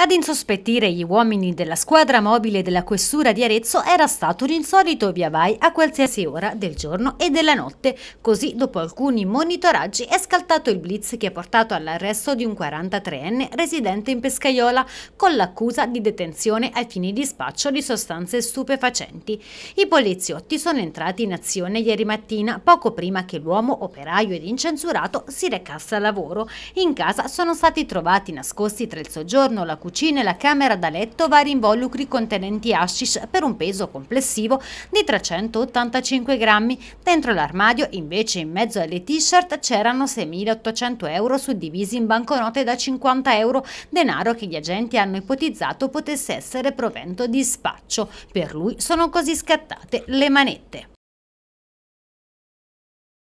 Ad insospettire gli uomini della squadra mobile della questura di Arezzo era stato l'insolito via vai a qualsiasi ora del giorno e della notte, così dopo alcuni monitoraggi è scaltato il blitz che ha portato all'arresto di un 43enne residente in Pescaiola con l'accusa di detenzione ai fini di spaccio di sostanze stupefacenti. I poliziotti sono entrati in azione ieri mattina, poco prima che l'uomo operaio ed incensurato si recasse al lavoro. In casa sono stati trovati nascosti tra il soggiorno, la cui cucina e la camera da letto vari involucri contenenti hashish per un peso complessivo di 385 grammi. Dentro l'armadio, invece, in mezzo alle t-shirt c'erano 6.800 euro suddivisi in banconote da 50 euro, denaro che gli agenti hanno ipotizzato potesse essere provento di spaccio. Per lui sono così scattate le manette.